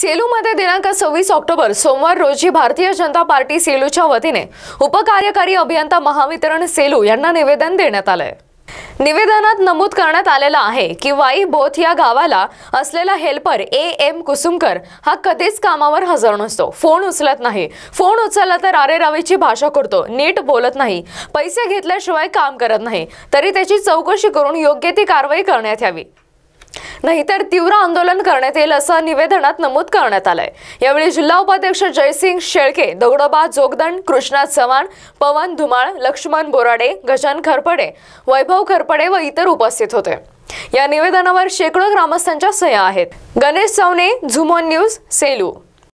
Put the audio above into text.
सेलूमध्ये दिनांक सव्वीस ऑक्टोबर सोमवार रोजी भारतीय जनता पार्टी सेलूच्या वतीने उपकार्यकारी अभियंता महावितरण सेलू यांना निवेदन देण्यात आलंय निवेदनात नमूद करण्यात आलेला आहे की वाई बोथ या गावाला असलेला हेल्पर ए एम कुसुमकर हा कधीच कामावर हजर नसतो फोन उचलत नाही फोन उचलला तर आरे रावीची भाषा करतो नीट बोलत नाही पैसे घेतल्याशिवाय काम करत नाही तरी त्याची चौकशी करून योग्य ती कारवाई करण्यात यावी नाहीतर तीव्र आंदोलन करण्यात येईल असं निवेदनात नमूद करण्यात आलंय यावेळी जिल्हा उपाध्यक्ष जयसिंग शेळके दगडोबा जोगदंड कृष्णा चव्हाण पवन धुमाळ लक्ष्मण बोराडे गजान खरपडे वैभव खरपडे व इतर उपस्थित होते या निवेदनावर शेकडो ग्रामस्थांच्या सह्या आहेत गणेश चवणे झुमोन न्यूज सेलू